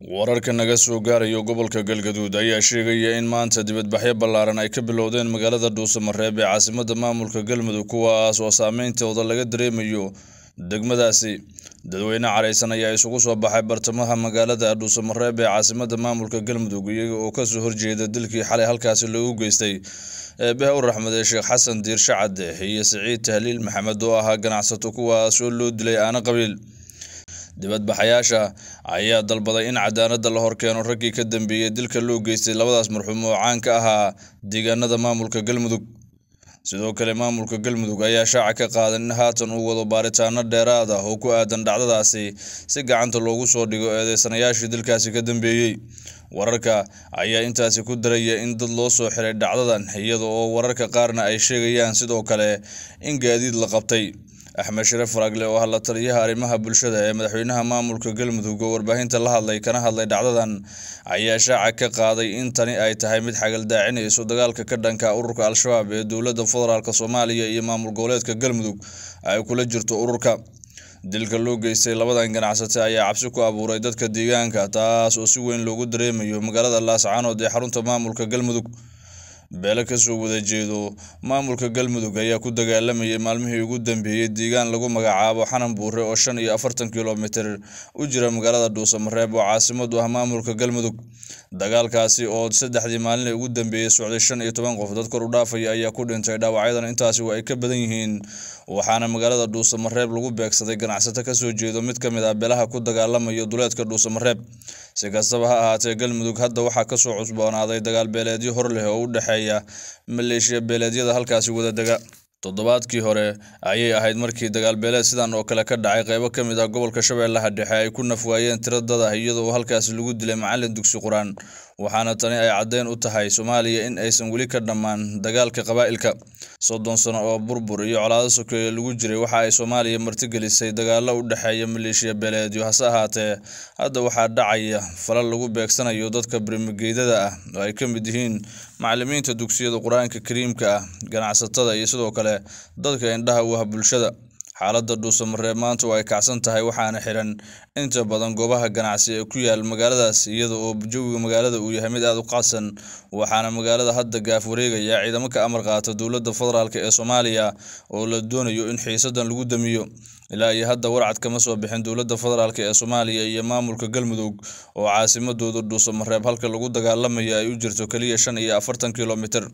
wararka naga soo gaarayo gobolka galgaduud ayaa sheegaya in maanta dibadbaxyo ballaaran ay ka bilowdeen magaalada dhuusamareeb ee caasimadda maamulka galmudug kuwaas oo saameyntooda laga dareemayo degmadaasi dadweyne caraysan ayaa isugu soo baxay bartamaha magaalada dhuusamareeb ee caasimadda maamulka galmudug iyaga oo kasoo horjeeda dilkii xalay halkaasi loogu geystay eebbaha u raxmadee sheekh xasan diir shacade iyo siciid tahliil maxamed oo ahaa ganacsato kuwaas oo loo dilay aana qabiil dibadbaxayaasha ayaa dalbaday in cadaaladda la horkeeno raggii ka dambeeyey dilka loo geystay labadaas marxuum oo ka ahaa deegaanada maamulka galmudug sidoo kale maamulka galmudug ayaa shaaca ka qaadan in haatan uu wado baaritaano dheeraad ah oo ku aadan dhacdadaasi si gacanta loogu soo dhigo eedeysanayaashii dilkaasi ka dambeeyey wararka ayaa intaasi ku daraya in dad loo soo xiray dhacdadan iyada oo wararka qaarna ay sheegayaan sidoo kale in gaadiid la qabtay axmed share faragle oo ah la taliyaha arrimaha bulshada ee madaxweynaha maamulka galmudug oo warbaahinta la hadlay kana hadlay dhacdadan ayaa shaaca ka qaaday in tani ay tahay mid xagaldaacinayso dagaalka ka dhanka ururka al-shabaab ee dowladda federaalk soomaaliya iyo maamul goboleedka galmudug ay kula jirto ururka dilka loo geystay labadan ganacsate ayaa cabsi ku abuuray dadka deegaanka taas oo si weyn loogu dareemayo magaalada laascaanood ee xarunta maamulka galmudug beele kasoo wada jeedo maamulka galmudug ayaa ku dagaalamayay maalmihii ugu dambeeyey deegaan lagu magacaabo xanan buure oo shan iyo afartan kilomitir u jira magaalada dhuusamareeb oo caasimadu ah maamulka galmudug dagaalkaasi oo saddexdii maalin maalinii ugu dambeeyey socday shan iyo toban qof dad kor u dhaafaya ayaa ku dhintay dhaawacyadan intaasi waa ay ka badan yihiin waxaana magaalada dhuusamareeb lagu beegsaday ganacsato kasoo jeedo mid ka mid ah belaha ku dagaalamaya duleedka dhuusamareeb si kastaba ha ahaatee galmudug hadda waxaa kasoo cusboonaaday dagaal beeleedyo hor leh oo u dhexeeya maleeshiya beeleedyada halkaasi wada dega toddobaadkii hore ayay ahayd markii dagaalbeeleed sidan oo kale ka dhacay qaybo ka mid ah gobolka shabeellaha dhexe ay ku nafwaayeen tiro dad ah iyadoo halkaasi lagu dilay macalin dugsi qur-aan waxaana tani ay caddeyn u tahay soomaaliya in aysan weli ka dhammaan dagaalka qabaa'ilka soddon sano oo burbur iyo colaado sokeeye lagu jiray waxa ay soomaaliya martigelisay dagaallo u dhexeeya maleeshiya beeleedyo hase ahaatee hadda waxaa dhacaya falal lagu beegsanayo dadka barimageydada ah oo ay ka mid yihiin macallimiinta dugsiyada qur-aanka kariimka ah ganacsatada iyo sidoo kale dadka indhaha u ah bulshada xaalada dhuusamareeb maanta oo ay kacsan tahay waxaana xidhan inta badan goobaha ganacsi ee ku yaal magaaladaas iyada oo jawiga magaalada uu yahay mid aada u qasan waxaana magaalada hadda gaaf wareegaya ciidamo ka amar qaata dowladda federaalk ee soomaaliya oo la doonayo in xiisadan lagu damiyo ilaa iyo hadda warcad kama soo bixin dowladda federaalk ee soomaaliya iyo maamulka galmudug oo caasimadooda dhuusamareeb halka lagu dagaalamayo ay u jirto keliya shan iyo afartan kilomitir